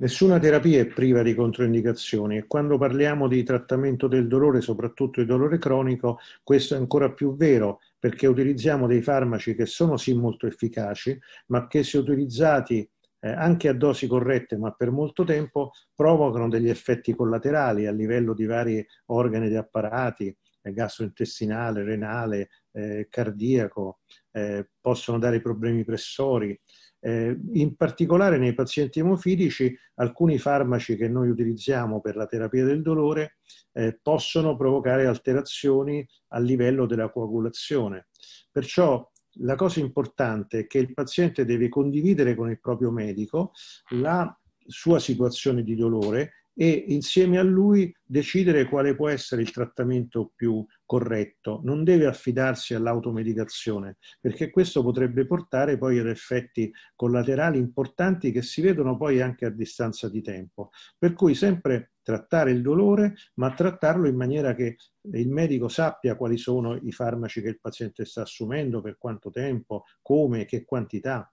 Nessuna terapia è priva di controindicazioni e quando parliamo di trattamento del dolore, soprattutto il dolore cronico, questo è ancora più vero perché utilizziamo dei farmaci che sono sì molto efficaci, ma che se utilizzati eh, anche a dosi corrette, ma per molto tempo, provocano degli effetti collaterali a livello di vari organi e apparati, eh, gastrointestinale, renale, eh, cardiaco, eh, possono dare problemi pressori. Eh, in particolare nei pazienti emofilici alcuni farmaci che noi utilizziamo per la terapia del dolore eh, possono provocare alterazioni a livello della coagulazione. Perciò la cosa importante è che il paziente deve condividere con il proprio medico la sua situazione di dolore e insieme a lui decidere quale può essere il trattamento più corretto. Non deve affidarsi all'automedicazione, perché questo potrebbe portare poi ad effetti collaterali importanti che si vedono poi anche a distanza di tempo. Per cui sempre trattare il dolore, ma trattarlo in maniera che il medico sappia quali sono i farmaci che il paziente sta assumendo, per quanto tempo, come, che quantità.